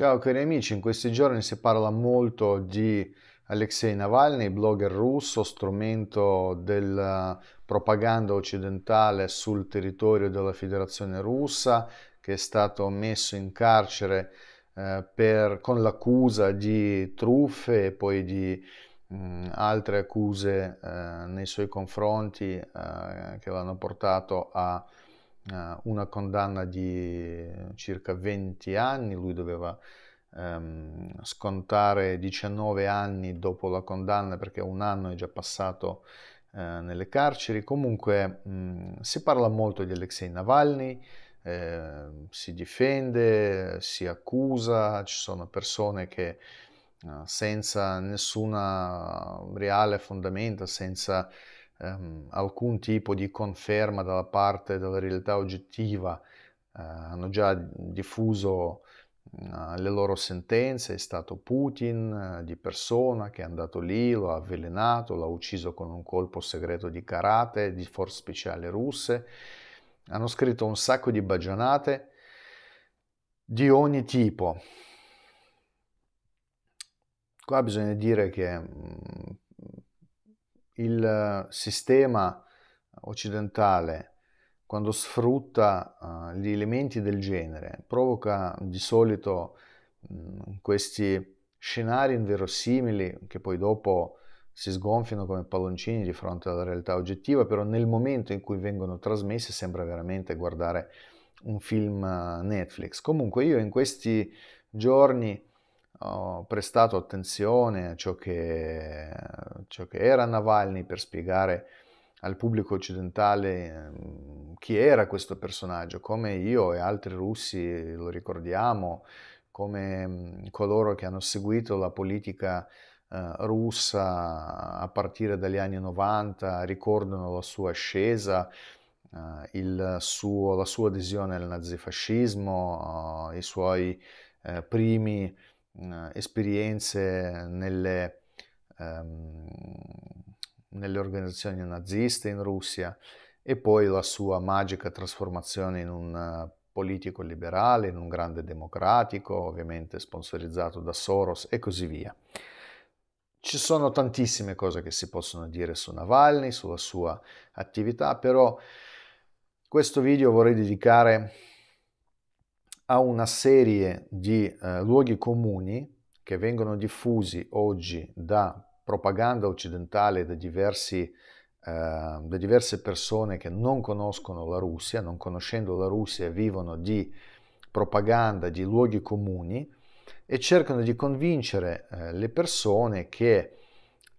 Ciao cari amici, in questi giorni si parla molto di Alexei Navalny, blogger russo, strumento della eh, propaganda occidentale sul territorio della Federazione russa, che è stato messo in carcere eh, per, con l'accusa di truffe e poi di mh, mm, altre accuse eh, nei suoi confronti eh, che l'hanno portato a eh, una condanna di circa 20 anni, lui doveva ehm, scontare 19 anni dopo la condanna perché un anno è già passato eh, nelle carceri. Comunque mh, si parla molto di Alexei Navalny, eh, si difende, si accusa, ci sono persone che eh, senza nessuna reale fondamento, senza ehm, alcun tipo di conferma dalla parte della realtà oggettiva, eh, hanno già diffuso mm, le loro sentenze, è stato Putin eh, di persona che è andato lì, lo ha avvelenato, l'ha ucciso con un colpo segreto di karate, di forze speciali russe, hanno scritto un sacco di bagionate di ogni tipo. Qua bisogna dire che mm, il eh, sistema occidentale, quando sfrutta uh, gli elementi del genere, provoca di solito mh, mm, questi scenari inverosimili che poi dopo si sgonfiano come palloncini di fronte alla realtà oggettiva, però nel momento in cui vengono trasmessi sembra veramente guardare un film eh, Netflix. Comunque io in questi giorni ho prestato attenzione a ciò che, a ciò che era Navalny per spiegare al pubblico occidentale ehm, chi era questo personaggio, come io e altri russi lo ricordiamo, come coloro che hanno seguito la politica eh, russa a partire dagli anni 90 ricordano la sua ascesa, eh, suo, la sua adesione al nazifascismo, eh, i suoi eh, primi mh, esperienze nelle, um, nelle organizzazioni naziste in Russia e poi la sua magica trasformazione in un eh, politico liberale, in un grande democratico, ovviamente sponsorizzato da Soros e così via. Ci sono tantissime cose che si possono dire su Navalny, sulla sua attività, però questo video vorrei dedicare a una serie di eh, luoghi comuni che vengono diffusi oggi da propaganda occidentale da, diversi, eh, da diverse persone che non conoscono la Russia, non conoscendo la Russia vivono di propaganda, di luoghi comuni e cercano di convincere eh, le persone che eh,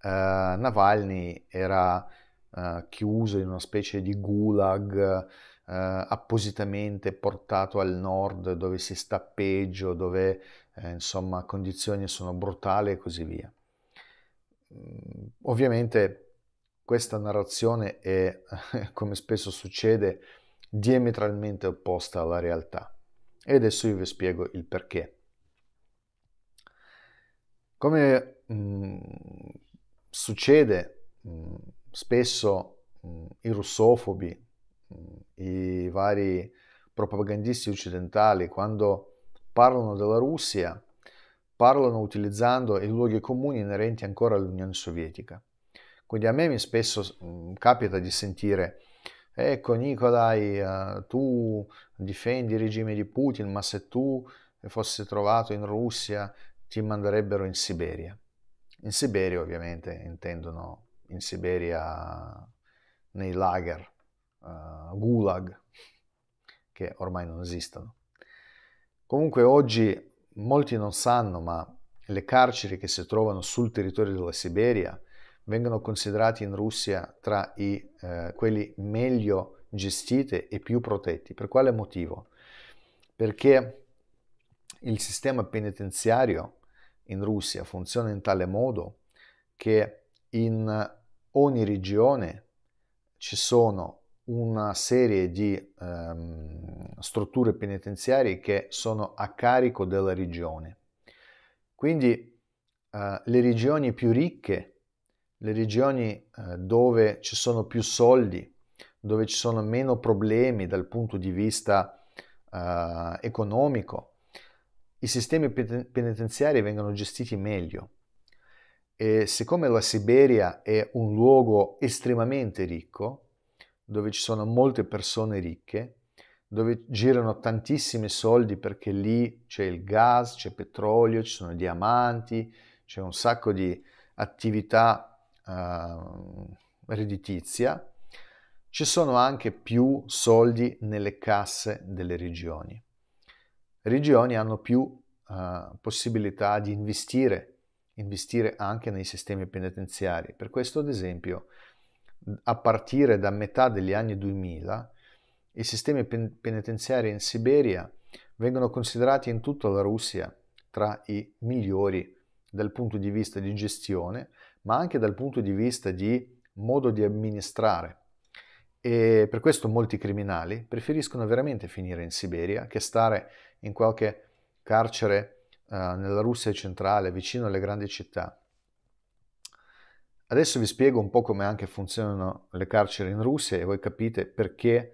Navalny era eh, chiuso in una specie di gulag, eh, appositamente portato al nord dove si sta peggio, dove eh, insomma condizioni sono brutali e così via. Mm, ovviamente questa narrazione è, come spesso succede, diametralmente opposta alla realtà. E adesso io vi spiego il perché. Come mh, mm, succede mh, mm, spesso mh, i russofobi, i vari propagandisti occidentali quando parlano della Russia parlano utilizzando i luoghi comuni inerenti ancora all'Unione Sovietica. Quindi a me spesso capita di sentire ecco Nicolai, eh, tu difendi il regime di Putin, ma se tu fossi trovato in Russia ti manderebbero in Siberia. In Siberia ovviamente intendono in Siberia nei lager, uh, gulag che ormai non esistono. Comunque oggi molti non sanno, ma le carceri che si trovano sul territorio della Siberia vengono considerate in Russia tra i, eh, quelli meglio gestite e più protetti. Per quale motivo? Perché il sistema penitenziario in Russia funziona in tale modo che in ogni regione ci sono una serie di ehm, strutture penitenziarie che sono a carico della regione. Quindi eh, le regioni più ricche, le regioni eh, dove ci sono più soldi, dove ci sono meno problemi dal punto di vista eh, economico, i sistemi penitenziari vengono gestiti meglio. E siccome la Siberia è un luogo estremamente ricco, dove ci sono molte persone ricche, dove girano tantissimi soldi perché lì c'è il gas, c'è petrolio, ci sono diamanti, c'è un sacco di attività uh, redditizia. Ci sono anche più soldi nelle casse delle regioni. Regioni hanno più uh, possibilità di investire, investire anche nei sistemi penitenziari. Per questo, ad esempio, a partire da metà degli anni 2000, i sistemi pen- penitenziari in Siberia vengono considerati in tutta la Russia tra i migliori dal punto di vista di gestione, ma anche dal punto di vista di modo di amministrare. E per questo molti criminali preferiscono veramente finire in Siberia che stare in qualche carcere eh, nella Russia centrale, vicino alle grandi città. Adesso vi spiego un po' come anche funzionano le carceri in Russia e voi capite perché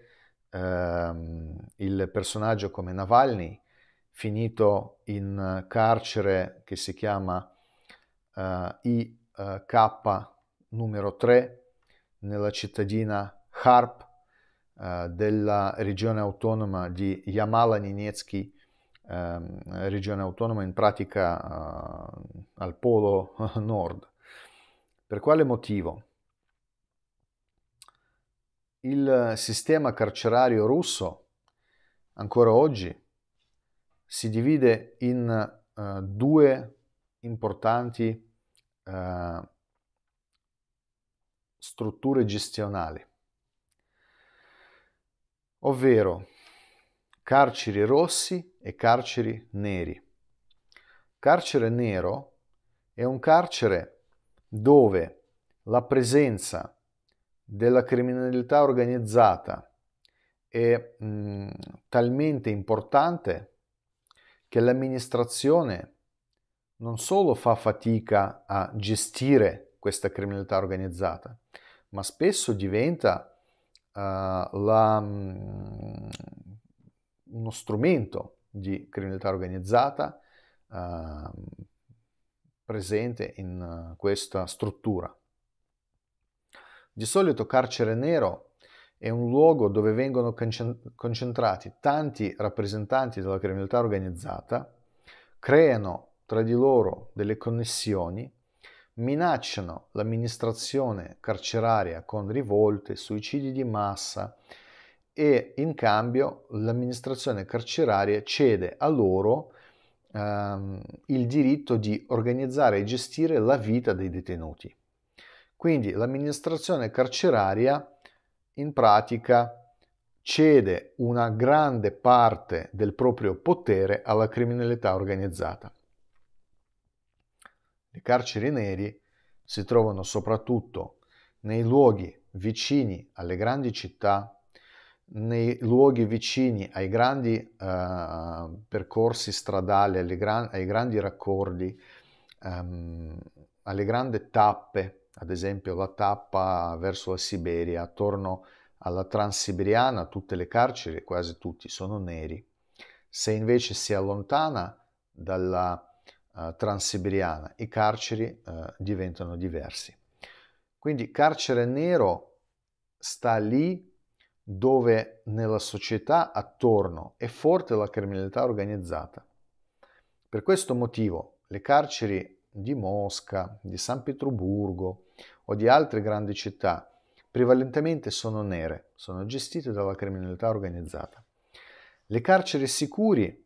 ehm, il personaggio come Navalny, finito in carcere che si chiama eh, IK eh, numero 3 nella cittadina Harp eh, della regione autonoma di Yamala-Ninetsky, eh, regione autonoma in pratica eh, al polo nord per quale motivo? Il sistema carcerario russo, ancora oggi, si divide in uh, due importanti uh, strutture gestionali, ovvero carceri rossi e carceri neri. Carcere nero è un carcere dove la presenza della criminalità organizzata è mh, mm, talmente importante che l'amministrazione non solo fa fatica a gestire questa criminalità organizzata, ma spesso diventa uh, la, mh, mm, uno strumento di criminalità organizzata, uh, presente in eh, questa struttura. Di solito carcere nero è un luogo dove vengono concentrati tanti rappresentanti della criminalità organizzata, creano tra di loro delle connessioni, minacciano l'amministrazione carceraria con rivolte, suicidi di massa e in cambio l'amministrazione carceraria cede a loro ehm, il diritto di organizzare e gestire la vita dei detenuti. Quindi l'amministrazione carceraria in pratica cede una grande parte del proprio potere alla criminalità organizzata. Le carceri neri si trovano soprattutto nei luoghi vicini alle grandi città, nei luoghi vicini ai grandi eh, percorsi stradali, gran, ai grandi raccordi, ehm, alle grandi tappe, ad esempio la tappa verso la Siberia, attorno alla Transiberiana, tutte le carceri, quasi tutti, sono neri. Se invece si allontana dalla eh, Transiberiana, i carceri eh, diventano diversi. Quindi carcere nero sta lì dove nella società attorno è forte la criminalità organizzata. Per questo motivo le carceri di Mosca, di San Pietroburgo o di altre grandi città prevalentemente sono nere, sono gestite dalla criminalità organizzata. Le carceri sicuri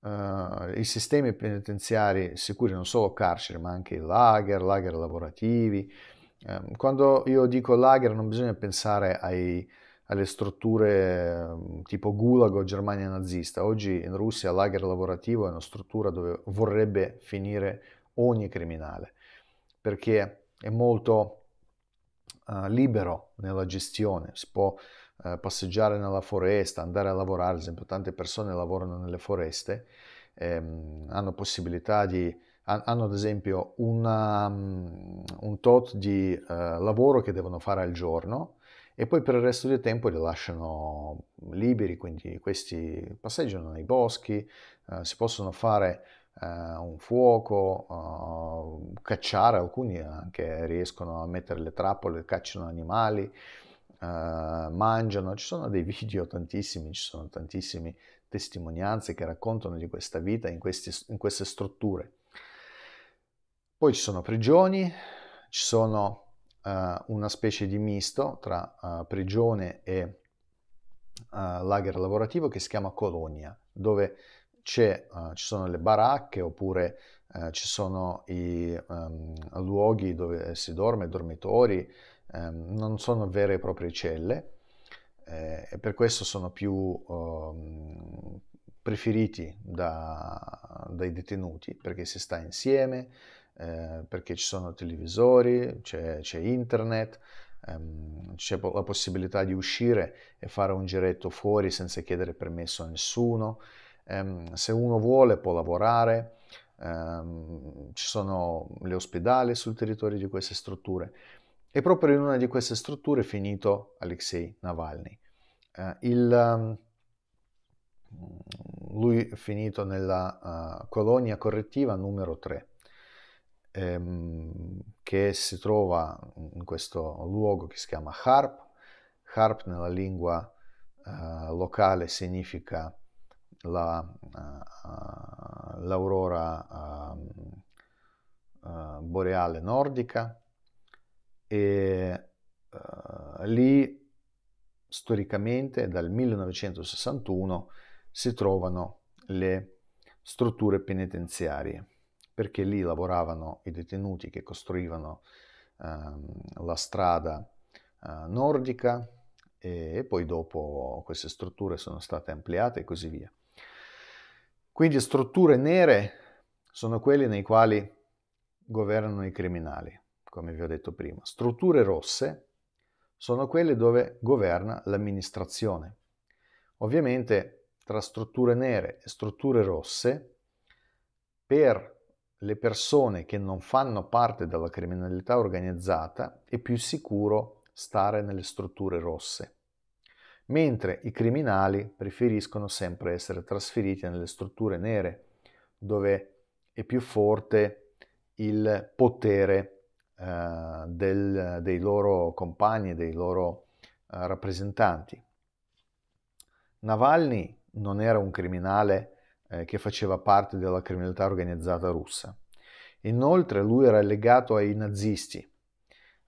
Uh, i sistemi penitenziari sicuri, non solo carceri, ma anche i lager, lager lavorativi. Um, quando io dico lager non bisogna pensare ai alle strutture ehm, tipo Gulag o Germania nazista. Oggi in Russia lager lavorativo è una struttura dove vorrebbe finire ogni criminale, perché è molto uh, libero nella gestione, si può uh, passeggiare nella foresta, andare a lavorare, ad esempio tante persone lavorano nelle foreste, ehm, hanno possibilità di hanno ad esempio una, um, un tot di uh, lavoro che devono fare al giorno, e poi per il resto del tempo li lasciano liberi, quindi questi passeggiano nei boschi, eh, si possono fare eh, un fuoco, eh, cacciare, alcuni anche riescono a mettere le trappole, cacciano animali, eh, mangiano, ci sono dei video tantissimi, ci sono tantissime testimonianze che raccontano di questa vita in, questi, in queste strutture. Poi ci sono prigioni, ci sono eh, una specie di misto tra uh, prigione e eh, lager lavorativo che si chiama colonia, dove ci sono le baracche oppure ci sono i um, luoghi dove si dorme, dormitori, um, non sono vere e proprie celle eh, e per questo sono più um, preferiti da, dai detenuti perché si sta insieme, eh, perché ci sono televisori, c'è, c'è internet, ehm, c'è la possibilità di uscire e fare un giretto fuori senza chiedere permesso a nessuno. Ehm, se uno vuole può lavorare, ehm, ci sono gli ospedali sul territorio di queste strutture. E proprio in una di queste strutture è finito Alexei Navalny. Eh, il, ehm, lui è finito nella uh, colonia correttiva numero 3 ehm, che si trova in questo luogo che si chiama Harp. Harp nella lingua eh, locale significa la, uh, l'aurora uh, uh, boreale nordica e eh, lì storicamente dal 1961 si trovano le strutture penitenziarie perché lì lavoravano i detenuti che costruivano ehm, la strada eh, nordica e, e poi dopo queste strutture sono state ampliate e così via. Quindi strutture nere sono quelle nei quali governano i criminali, come vi ho detto prima. Strutture rosse sono quelle dove governa l'amministrazione. Ovviamente tra strutture nere e strutture rosse, per le persone che non fanno parte della criminalità organizzata è più sicuro stare nelle strutture rosse, mentre i criminali preferiscono sempre essere trasferiti nelle strutture nere, dove è più forte il potere eh, del, dei loro compagni, dei loro eh, rappresentanti. Navalny non era un criminale eh, che faceva parte della criminalità organizzata russa. Inoltre lui era legato ai nazisti,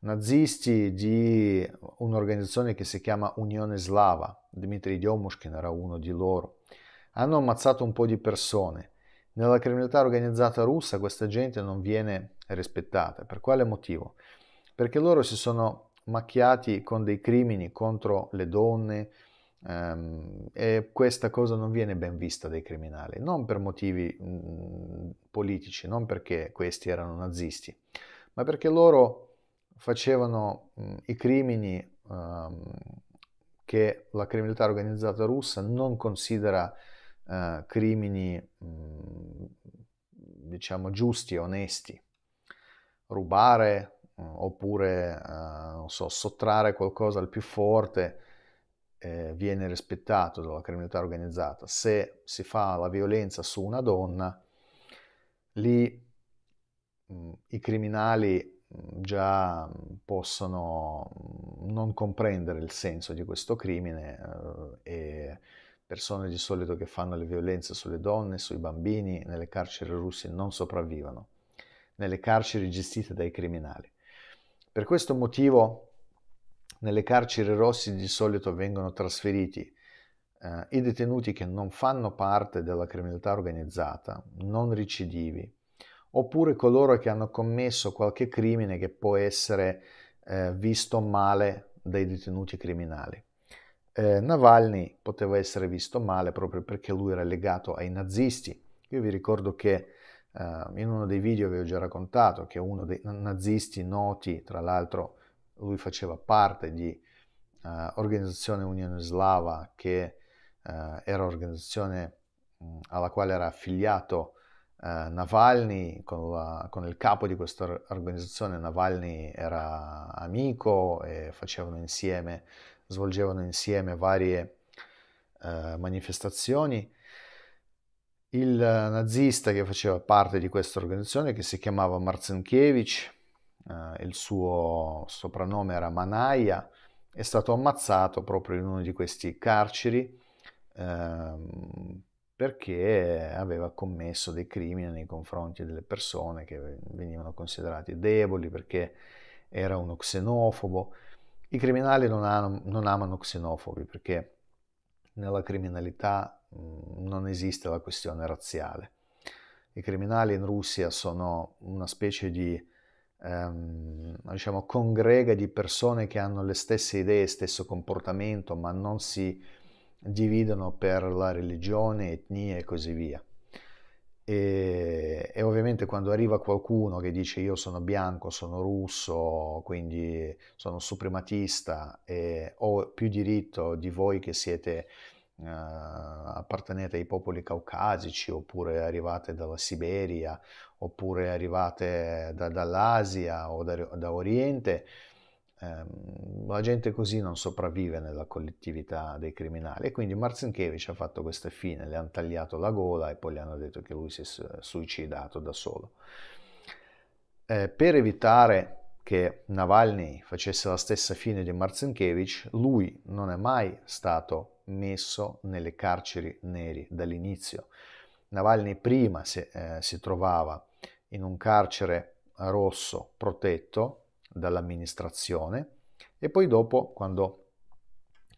nazisti di un'organizzazione che si chiama Unione Slava, Dmitry Diomushkin era uno di loro, hanno ammazzato un po' di persone. Nella criminalità organizzata russa questa gente non viene rispettata. Per quale motivo? Perché loro si sono macchiati con dei crimini contro le donne, Ehm, e questa cosa non viene ben vista dai criminali, non per motivi mh, mm, politici, non perché questi erano nazisti, ma perché loro facevano mh, mm, i crimini um, che la criminalità organizzata russa non considera uh, crimini, mh, mm, diciamo, giusti, onesti. Rubare oppure, uh, non so, sottrarre qualcosa al più forte eh, viene rispettato dalla criminalità organizzata, se si fa la violenza su una donna, lì mh, mm, i criminali mh, mm, già mh, mm, possono non comprendere il senso di questo crimine eh, e persone di solito che fanno le violenze sulle donne, sui bambini, nelle carceri russe non sopravvivono, nelle carceri gestite dai criminali. Per questo motivo nelle carceri rossi di solito vengono trasferiti eh, i detenuti che non fanno parte della criminalità organizzata, non recidivi, oppure coloro che hanno commesso qualche crimine che può essere eh, visto male dai detenuti criminali. Eh, Navalny poteva essere visto male proprio perché lui era legato ai nazisti. Io vi ricordo che eh, in uno dei video vi ho già raccontato che uno dei nazisti noti, tra l'altro lui faceva parte di uh, organizzazione Unione Slava che uh, era organizzazione mh, alla quale era affiliato Uh, Navalny, con, la, con, il capo di questa organizzazione, Navalny era amico e facevano insieme, svolgevano insieme varie uh, manifestazioni. Il nazista che faceva parte di questa organizzazione, che si chiamava Marzenkiewicz, eh, il suo soprannome era Manaia, è stato ammazzato proprio in uno di questi carceri eh, perché aveva commesso dei crimini nei confronti delle persone che venivano considerate deboli, perché era uno xenofobo. I criminali non, hanno, non amano xenofobi perché nella criminalità mh, mm, non esiste la questione razziale. I criminali in Russia sono una specie di ehm, diciamo, congrega di persone che hanno le stesse idee, stesso comportamento, ma non si dividono per la religione, etnia e così via. E, e, ovviamente quando arriva qualcuno che dice io sono bianco, sono russo, quindi sono suprematista e ho più diritto di voi che siete eh, appartenete ai popoli caucasici oppure arrivate dalla Siberia oppure arrivate da, dall'Asia o da, da Oriente, ehm, la gente così non sopravvive nella collettività dei criminali. E quindi Marzenkevich ha fatto questa fine, le hanno tagliato la gola e poi gli hanno detto che lui si è suicidato da solo. Eh, per evitare che Navalny facesse la stessa fine di Marzenkevich, lui non è mai stato messo nelle carceri neri dall'inizio. Navalny prima si, eh, si trovava in un carcere rosso protetto dall'amministrazione e poi dopo, quando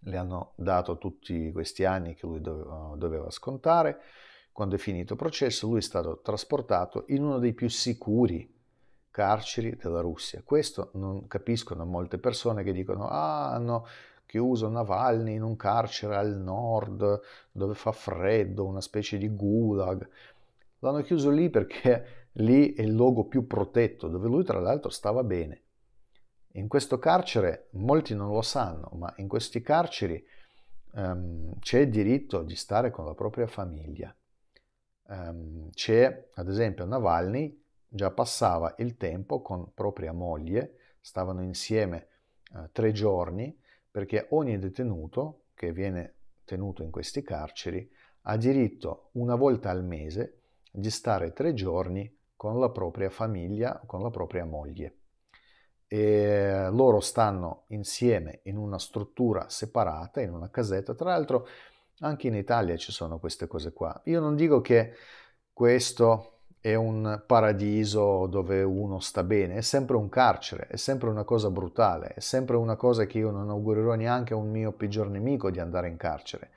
le hanno dato tutti questi anni che lui eh, doveva, scontare, quando è finito il processo, lui è stato trasportato in uno dei più sicuri carceri della Russia. Questo non capiscono molte persone che dicono, ah, hanno chiuso Navalny in un carcere al nord dove fa freddo, una specie di gulag. L'hanno chiuso lì perché lì è il luogo più protetto, dove lui tra l'altro stava bene. In questo carcere, molti non lo sanno, ma in questi carceri um, c'è il diritto di stare con la propria famiglia. Um, c'è, ad esempio, Navalny già passava il tempo con propria moglie, stavano insieme uh, tre giorni, perché ogni detenuto che viene tenuto in questi carceri ha diritto una volta al mese di stare tre giorni con la propria famiglia, con la propria moglie. E loro stanno insieme in una struttura separata, in una casetta. Tra l'altro anche in Italia ci sono queste cose qua. Io non dico che questo è un paradiso dove uno sta bene, è sempre un carcere, è sempre una cosa brutale, è sempre una cosa che io non augurerò neanche a un mio peggior nemico di andare in carcere.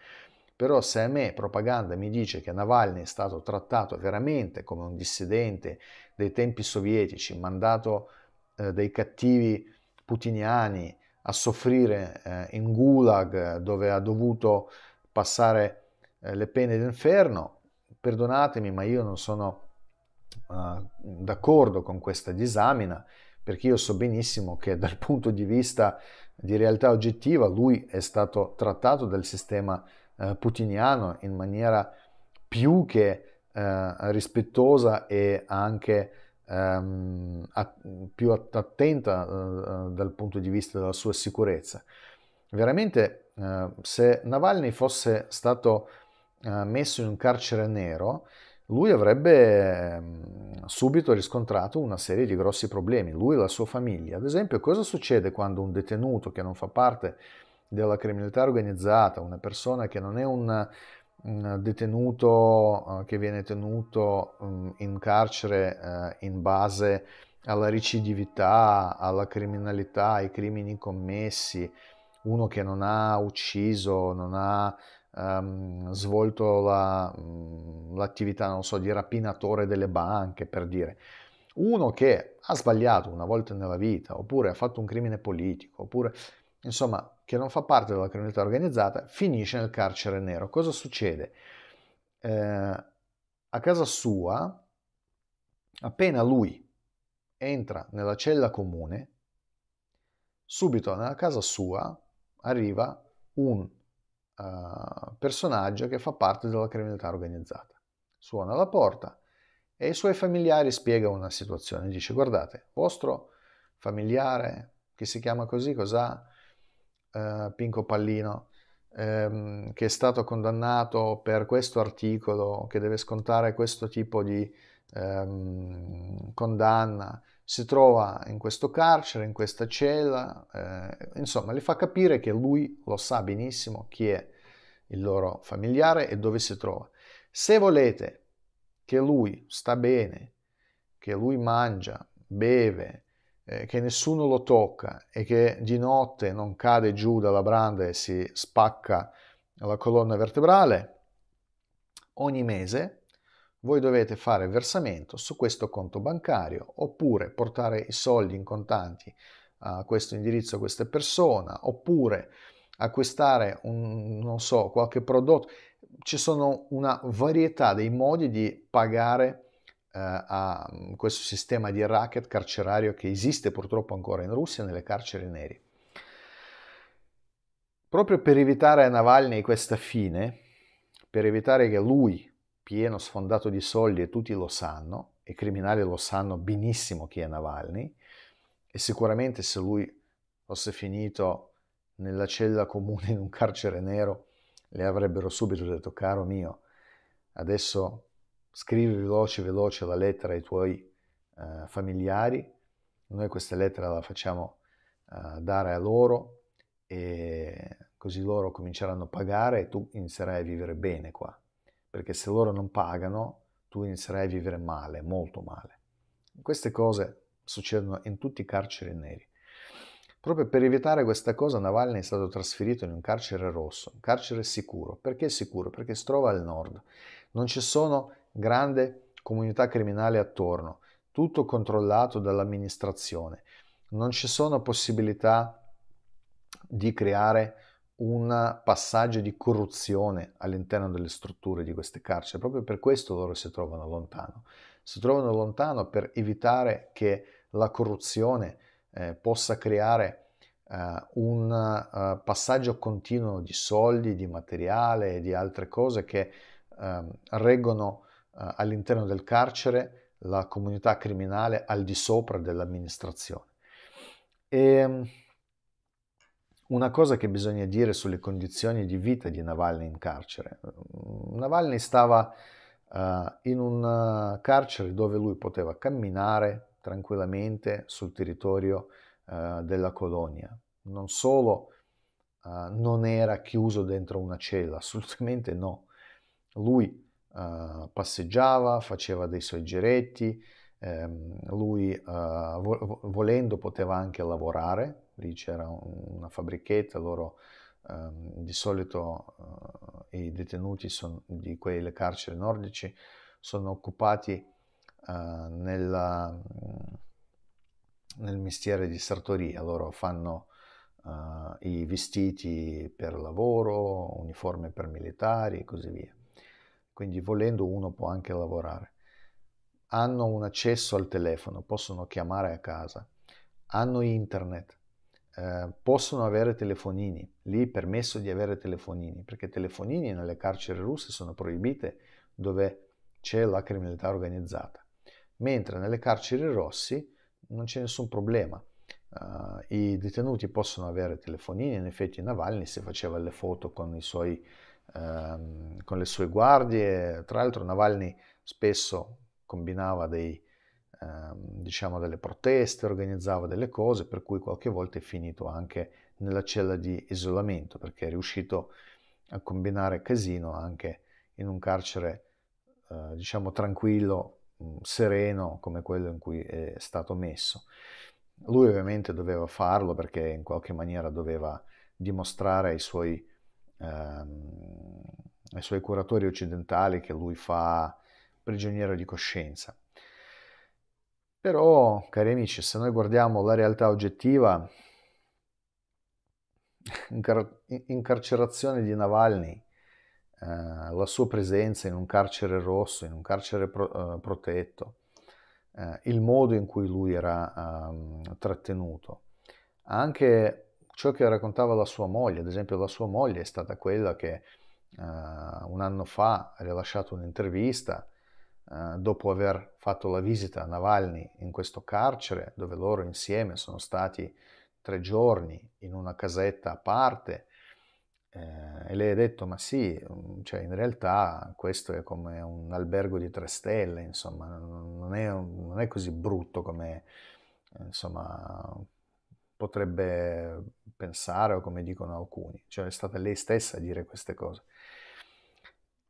Però se a me propaganda mi dice che Navalny è stato trattato veramente come un dissidente dei tempi sovietici, mandato eh, dai cattivi putiniani a soffrire eh, in gulag dove ha dovuto passare eh, le pene d'inferno, perdonatemi ma io non sono eh, d'accordo con questa disamina perché io so benissimo che dal punto di vista di realtà oggettiva lui è stato trattato dal sistema sovietico eh, putiniano in maniera più che eh, rispettosa e anche ehm, a, più attenta eh, eh, dal punto di vista della sua sicurezza. Veramente eh, se Navalny fosse stato eh, messo in un carcere nero, lui avrebbe mm, subito riscontrato una serie di grossi problemi, lui e la sua famiglia. Ad esempio, cosa succede quando un detenuto che non fa parte della criminalità organizzata, una persona che non è un, detenuto eh, che viene tenuto mm, in carcere eh, in base alla recidività, alla criminalità, ai crimini commessi, uno che non ha ucciso, non ha um, svolto la, mm, l'attività, non so, di rapinatore delle banche, per dire. Uno che ha sbagliato una volta nella vita, oppure ha fatto un crimine politico, oppure insomma, che non fa parte della criminalità organizzata, finisce nel carcere nero. Cosa succede? Eh, a casa sua, appena lui entra nella cella comune, subito nella casa sua arriva un uh, personaggio che fa parte della criminalità organizzata. Suona la porta e i suoi familiari spiegano una situazione. Dice, guardate, vostro familiare che si chiama così, cos'ha? eh, Pinco Pallino, ehm, che è stato condannato per questo articolo, che deve scontare questo tipo di ehm, condanna, si trova in questo carcere, in questa cella, eh, insomma, le fa capire che lui lo sa benissimo chi è il loro familiare e dove si trova. Se volete che lui sta bene, che lui mangia, beve, eh, che nessuno lo tocca e che di notte non cade giù dalla branda e si spacca la colonna vertebrale, ogni mese voi dovete fare versamento su questo conto bancario oppure portare i soldi in contanti a questo indirizzo, a questa persona, oppure acquistare un, non so, qualche prodotto. Ci sono una varietà dei modi di pagare eh, a mm, questo sistema di racket carcerario che esiste purtroppo ancora in Russia nelle carceri nere. Proprio per evitare a Navalny questa fine, per evitare che lui, pieno sfondato di soldi, e tutti lo sanno, i criminali lo sanno benissimo chi è Navalny, e sicuramente se lui fosse finito nella cella comune in un carcere nero, le avrebbero subito detto, caro mio, adesso scrivi veloce, veloce la lettera ai tuoi eh, familiari, noi questa lettera la facciamo eh, dare a loro e così loro cominceranno a pagare e tu inizierai a vivere bene qua, perché se loro non pagano tu inizierai a vivere male, molto male. Queste cose succedono in tutti i carceri neri. Proprio per evitare questa cosa Navalny è stato trasferito in un carcere rosso, un carcere sicuro. Perché sicuro? Perché si trova al nord. Non ci sono grande comunità criminale attorno, tutto controllato dall'amministrazione. Non ci sono possibilità di creare un passaggio di corruzione all'interno delle strutture di queste carceri, proprio per questo loro si trovano lontano. Si trovano lontano per evitare che la corruzione eh, possa creare eh, un eh, passaggio continuo di soldi, di materiale e di altre cose che ehm, reggono eh, all'interno del carcere la comunità criminale al di sopra dell'amministrazione. E ehm, una cosa che bisogna dire sulle condizioni di vita di Navalny in carcere. Mm, Navalny stava uh, in un eh, carcere dove lui poteva camminare tranquillamente sul territorio uh, della colonia. Non solo uh, non era chiuso dentro una cella, assolutamente no. Lui uh, passeggiava, faceva dei suoi giretti, um, lui uh, vo- volendo poteva anche lavorare, lì c'era un, una fabbrichetta, loro um, di solito uh, i detenuti son, di quelle carceri nordici sono occupati nella, nel mestiere di sartoria, loro fanno... Uh, i vestiti per lavoro, uniforme per militari e così via quindi volendo uno può anche lavorare. Hanno un accesso al telefono, possono chiamare a casa, hanno internet, eh, possono avere telefonini, lì permesso di avere telefonini, perché telefonini nelle carceri russe sono proibite dove c'è la criminalità organizzata, mentre nelle carceri rossi non c'è nessun problema. Uh, I detenuti possono avere telefonini, in effetti Navalny si faceva le foto con i suoi ehm, con le sue guardie. Tra l'altro Navalny spesso combinava dei, ehm, diciamo delle proteste, organizzava delle cose, per cui qualche volta è finito anche nella cella di isolamento, perché è riuscito a combinare casino anche in un carcere, eh, diciamo, tranquillo, mm, sereno, come quello in cui è stato messo. Lui ovviamente doveva farlo perché in qualche maniera doveva dimostrare ai suoi ehm, ai suoi curatori occidentali che lui fa prigioniero di coscienza. Però, cari amici, se noi guardiamo la realtà oggettiva, incar- incarcerazione di Navalny, eh, la sua presenza in un carcere rosso, in un carcere pro- eh, protetto, eh, il modo in cui lui era ehm, trattenuto, anche ciò che raccontava la sua moglie, ad esempio la sua moglie è stata quella che eh, un anno fa ha rilasciato un'intervista eh, dopo aver fatto la visita a Navalny in questo carcere dove loro insieme sono stati tre giorni in una casetta a parte eh, e lei ha detto ma sì, mm, cioè in realtà questo è come un albergo di tre stelle, insomma non è, non è così brutto come insomma potrebbe pensare o come dicono alcuni, cioè è stata lei stessa a dire queste cose.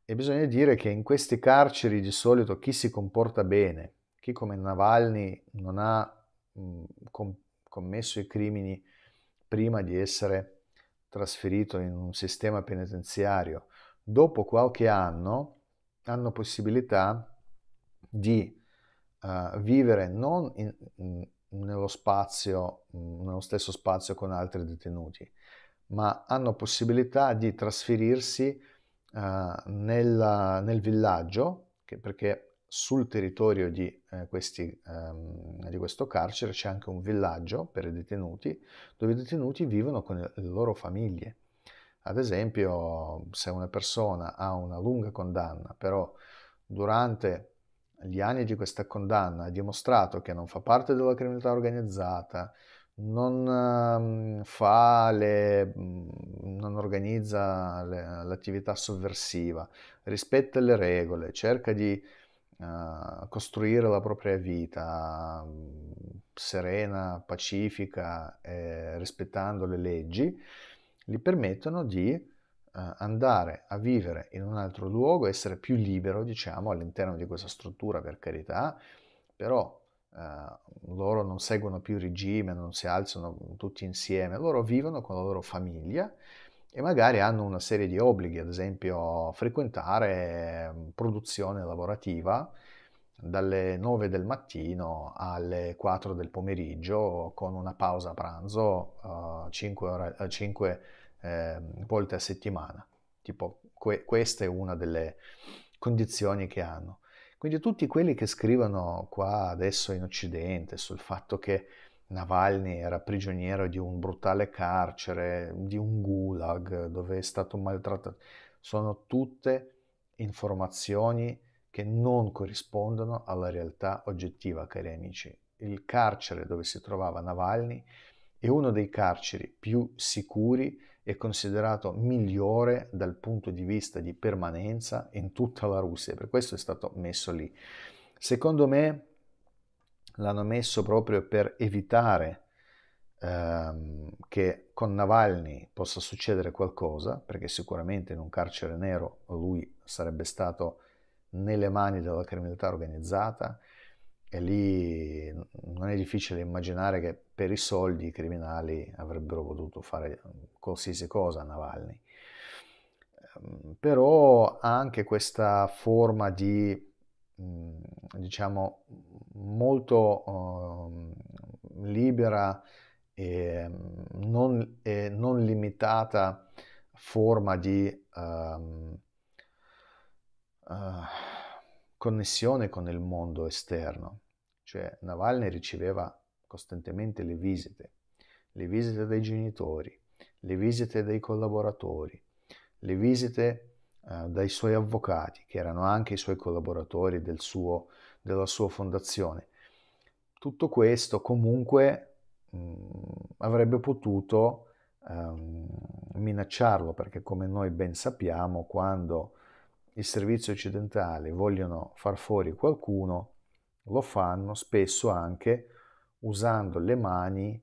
E bisogna dire che in questi carceri di solito chi si comporta bene, chi come Navalny non ha mh, com- commesso i crimini prima di essere trasferito in un sistema penitenziario, dopo qualche anno hanno possibilità di uh, vivere non in, nello spazio, mm, nello stesso spazio con altri detenuti, ma hanno possibilità di trasferirsi uh, eh, nel, nel, villaggio, che, perché sul territorio di, eh, questi, um, di questo carcere c'è anche un villaggio per i detenuti, dove i detenuti vivono con le loro famiglie. Ad esempio, se una persona ha una lunga condanna, però durante gli anni di questa condanna ha dimostrato che non fa parte della criminalità organizzata, non, ehm, le, mhmm, non organizza le, l'attività sovversiva, rispetta le regole, cerca di uh, costruire la propria vita mhmm, serena, pacifica, eh, rispettando le leggi, gli permettono di eh, andare a vivere in un altro luogo, essere più libero, diciamo, all'interno di questa struttura, per carità, però eh, loro non seguono più regime, non si alzano tutti insieme, loro vivono con la loro famiglia e magari hanno una serie di obblighi, ad esempio frequentare mm, produzione lavorativa dalle 9 del mattino alle 4 del pomeriggio con una pausa pranzo uh, eh, 5 ore, 5 eh, eh, volte a settimana. Tipo, que- questa è una delle condizioni che hanno. Quindi tutti quelli che scrivono qua adesso in Occidente sul fatto che Navalny era prigioniero di un brutale carcere, di un gulag dove è stato maltrattato, sono tutte informazioni che non corrispondono alla realtà oggettiva, cari amici. Il carcere dove si trovava Navalny è uno dei carceri più sicuri è considerato migliore dal punto di vista di permanenza in tutta la Russia, per questo è stato messo lì. Secondo me l'hanno messo proprio per evitare ehm, che con Navalny possa succedere qualcosa, perché sicuramente in un carcere nero lui sarebbe stato nelle mani della criminalità organizzata e lì non è difficile immaginare che per i soldi i criminali avrebbero potuto fare mm, qualsiasi cosa a Navalny. Ehm, però ha anche questa forma di, mm, diciamo, molto ehm, libera e mm, non, e non, limitata forma di uh, uh, connessione con il mondo esterno. Cioè Navalny riceveva costantemente le visite, le visite dei genitori, le visite dei collaboratori, le visite eh, dai suoi avvocati, che erano anche i suoi collaboratori del suo, della sua fondazione. Tutto questo comunque mh, mm, avrebbe potuto ehm, minacciarlo, perché come noi ben sappiamo, quando il servizio occidentale vogliono far fuori qualcuno, lo fanno spesso anche usando le mani,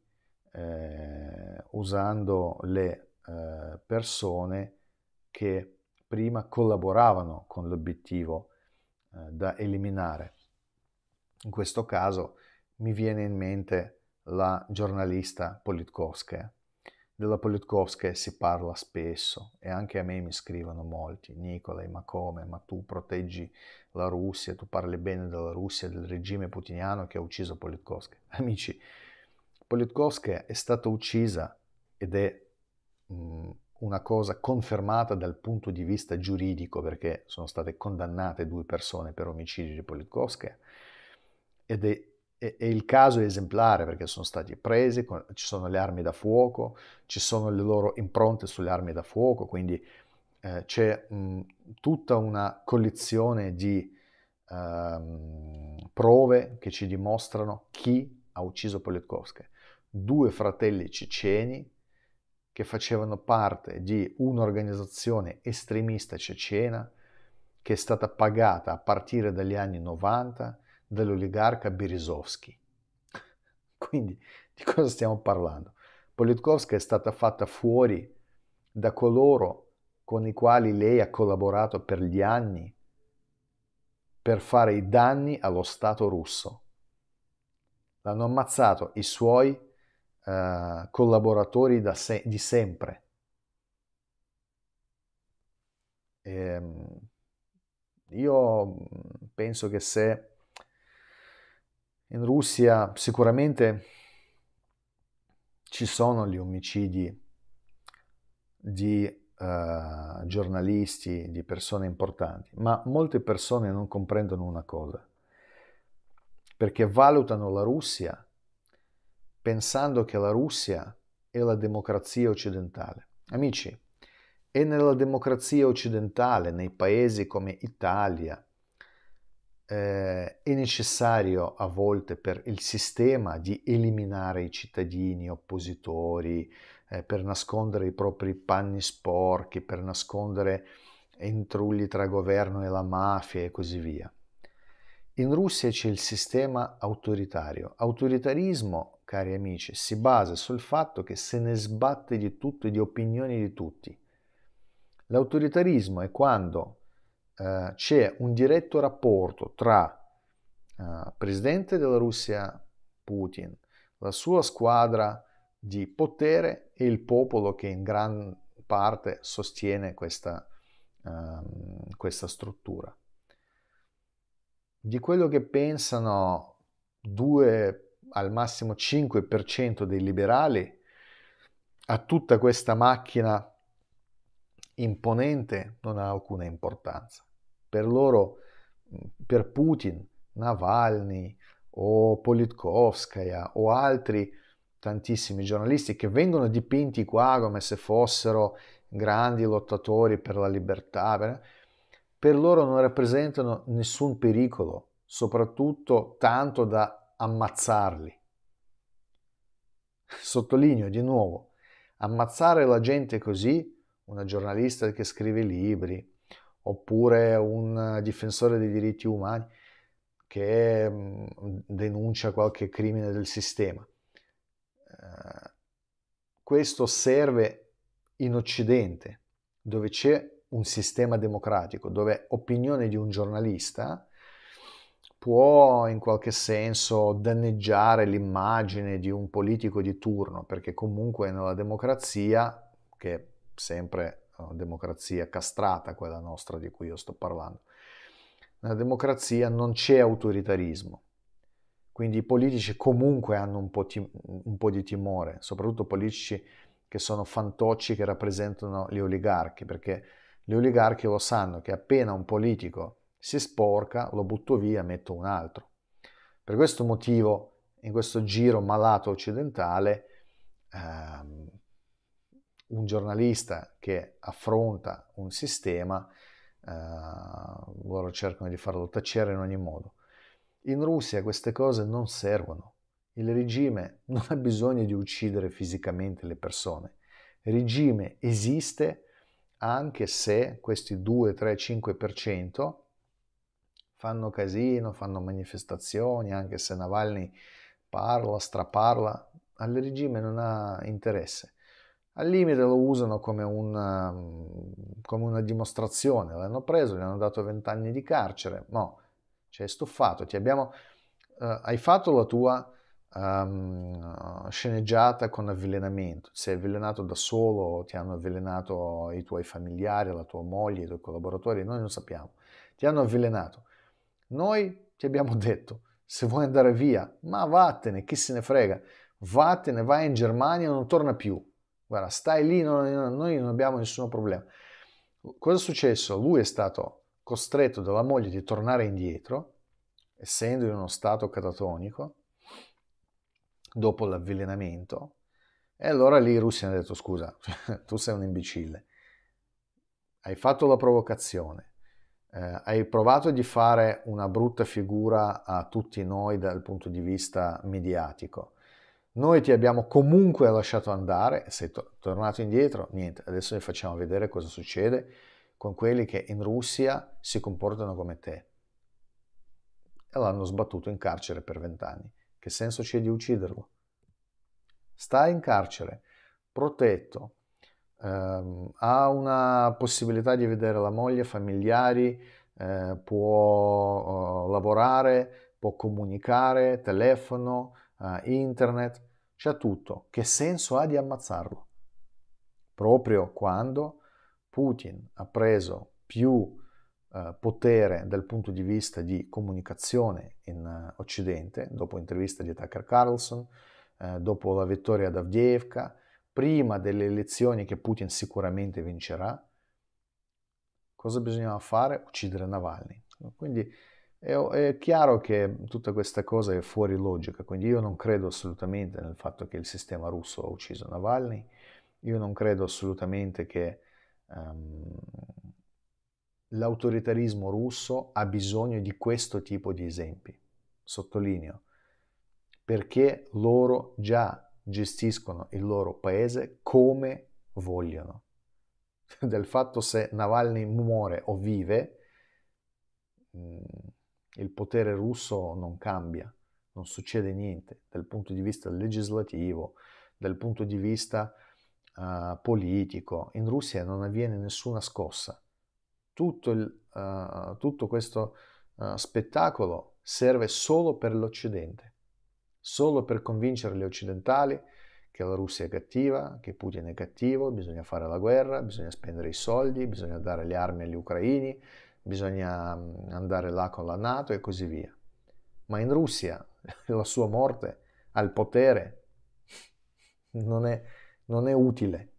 eh, usando le eh, persone che prima collaboravano con l'obiettivo eh, da eliminare. In questo caso mi viene in mente la giornalista Politkovskaya della Politkovskaya si parla spesso e anche a me mi scrivono molti, Nicolai, ma come? Ma tu proteggi la Russia, tu parli bene della Russia, del regime putiniano che ha ucciso Politkovskaya. Amici, Politkovskaya è stata uccisa ed è mh, mm, una cosa confermata dal punto di vista giuridico perché sono state condannate due persone per omicidio di Politkovskaya ed è e, e il caso è esemplare perché sono stati presi, con, ci sono le armi da fuoco, ci sono le loro impronte sulle armi da fuoco, quindi eh, c'è mh, tutta una collezione di ehm, prove che ci dimostrano chi ha ucciso Politkovskaya. Due fratelli ceceni che facevano parte di un'organizzazione estremista cecena che è stata pagata a partire dagli anni 90 dell'oligarca Birisovsky. Quindi di cosa stiamo parlando? Politkovskaya è stata fatta fuori da coloro con i quali lei ha collaborato per gli anni per fare i danni allo Stato russo. L'hanno ammazzato i suoi eh, collaboratori se di sempre. E, ehm, io penso che se in Russia sicuramente ci sono gli omicidi di eh, giornalisti, di persone importanti, ma molte persone non comprendono una cosa, perché valutano la Russia pensando che la Russia è la democrazia occidentale. Amici, è nella democrazia occidentale, nei paesi come Italia, eh, è necessario a volte per il sistema di eliminare i cittadini oppositori, eh, per nascondere i propri panni sporchi, per nascondere intrulli tra governo e la mafia e così via. In Russia c'è il sistema autoritario. Autoritarismo, cari amici, si basa sul fatto che se ne sbatte di tutto e di opinioni di tutti. L'autoritarismo è quando eh, c'è un diretto rapporto tra eh, presidente della Russia Putin, la sua squadra di potere e il popolo che in gran parte sostiene questa, eh, questa struttura. Di quello che pensano 2 al massimo 5% dei liberali, a tutta questa macchina imponente non ha alcuna importanza. Per loro, per Putin, Navalny o Politkovskaya o altri tantissimi giornalisti che vengono dipinti qua come se fossero grandi lottatori per la libertà, per loro non rappresentano nessun pericolo, soprattutto tanto da ammazzarli. Sottolineo di nuovo, ammazzare la gente così una giornalista che scrive libri, oppure un difensore dei diritti umani che mm, denuncia qualche crimine del sistema. Eh, questo serve in Occidente, dove c'è un sistema democratico, dove opinione di un giornalista può in qualche senso danneggiare l'immagine di un politico di turno, perché comunque nella democrazia, che sempre una oh, democrazia castrata, quella nostra di cui io sto parlando. Nella democrazia non c'è autoritarismo, quindi i politici comunque hanno un po, ti- un po' di timore, soprattutto politici che sono fantocci che rappresentano gli oligarchi, perché gli oligarchi lo sanno che appena un politico si sporca, lo butto via, metto un altro. Per questo motivo, in questo giro malato occidentale, ehm, un giornalista che affronta un sistema, eh, loro cercano di farlo tacere in ogni modo. In Russia queste cose non servono. Il regime non ha bisogno di uccidere fisicamente le persone. Il regime esiste anche se questi 2, 3, 5% fanno casino, fanno manifestazioni, anche se Navalny parla, straparla, al regime non ha interesse. Al limite lo usano come una, ehm, come una dimostrazione, l'hanno preso, gli hanno dato vent'anni di carcere, no, ci hai stufato, ti abbiamo, eh, hai fatto la tua um, sceneggiata con avvelenamento, sei avvelenato da solo, ti hanno avvelenato i tuoi familiari, la tua moglie, i tuoi collaboratori, noi non sappiamo, ti hanno avvelenato. Noi ti abbiamo detto, se vuoi andare via, ma vattene, chi se ne frega, vattene, vai in Germania, e non torna più. Guarda, stai lì, non, noi non abbiamo nessun problema. Cosa è successo? Lui è stato costretto dalla moglie di tornare indietro, essendo in uno stato catatonico, dopo l'avvelenamento, e allora lì i russi hanno detto scusa, tu sei un imbecille, hai fatto la provocazione, eh, hai provato di fare una brutta figura a tutti noi dal punto di vista mediatico, noi ti abbiamo comunque lasciato andare, sei to- tornato indietro, niente, adesso vi facciamo vedere cosa succede con quelli che in Russia si comportano come te. E l'hanno sbattuto in carcere per vent'anni. Che senso c'è di ucciderlo? Sta in carcere, protetto, ehm, ha una possibilità di vedere la moglie, familiari, eh, può eh, lavorare, può comunicare, telefono, uh, internet, c'è tutto. Che senso ha di ammazzarlo? Proprio quando Putin ha preso più uh, potere dal punto di vista di comunicazione in uh, Occidente, dopo l'intervista di Tucker Carlson, dopo la vittoria ad Avdiivka, prima delle elezioni che Putin sicuramente vincerà, cosa bisognava fare? Uccidere Navalny. Quindi è, è chiaro che tutta questa cosa è fuori logica, quindi io non credo assolutamente nel fatto che il sistema russo ha ucciso Navalny, io non credo assolutamente che um, l'autoritarismo russo ha bisogno di questo tipo di esempi, sottolineo, perché loro già gestiscono il loro paese come vogliono. Del fatto se Navalny muore o vive, il potere russo non cambia, non succede niente dal punto di vista legislativo, dal punto di vista uh, politico. In Russia non avviene nessuna scossa. Tutto, il, uh, tutto questo uh, spettacolo serve solo per l'Occidente, solo per convincere gli occidentali che la Russia è cattiva, che Putin è cattivo, bisogna fare la guerra, bisogna spendere i soldi, bisogna dare le armi agli ucraini, bisogna andare là con la Nato e così via. Ma in Russia la sua morte al potere non è, non è utile.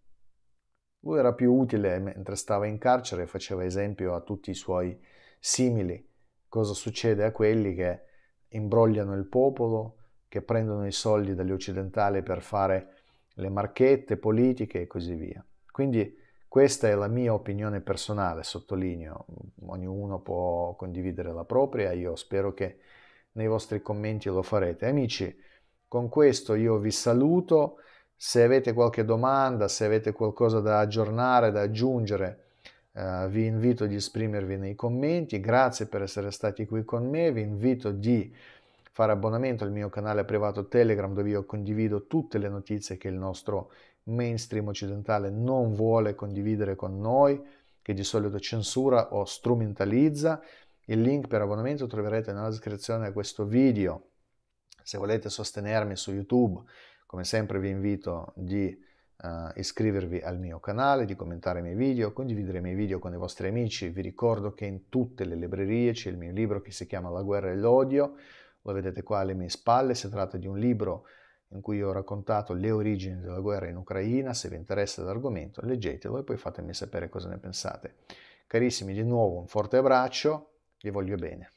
Lui era più utile mentre stava in carcere, e faceva esempio a tutti i suoi simili. Cosa succede a quelli che imbrogliano il popolo, che prendono i soldi dagli occidentali per fare le marchette politiche e così via. Quindi questa è la mia opinione personale, sottolineo, ognuno può condividere la propria, io spero che nei vostri commenti lo farete. Amici, con questo io vi saluto, se avete qualche domanda, se avete qualcosa da aggiornare, da aggiungere, eh, vi invito ad esprimervi nei commenti, grazie per essere stati qui con me, vi invito di fare abbonamento al mio canale privato Telegram dove io condivido tutte le notizie che il nostro mainstream occidentale non vuole condividere con noi, che di solito censura o strumentalizza. Il link per abbonamento troverete nella descrizione a questo video. Se volete sostenermi su YouTube, come sempre vi invito di Uh, iscrivervi al mio canale, di commentare i miei video, condividere i miei video con i vostri amici. Vi ricordo che in tutte le librerie c'è il mio libro che si chiama La guerra e l'odio, lo vedete qua alle mie spalle, si tratta di un libro in cui ho raccontato le origini della guerra in Ucraina, se vi interessa l'argomento leggetelo e poi fatemi sapere cosa ne pensate. Carissimi, di nuovo un forte abbraccio, vi voglio bene.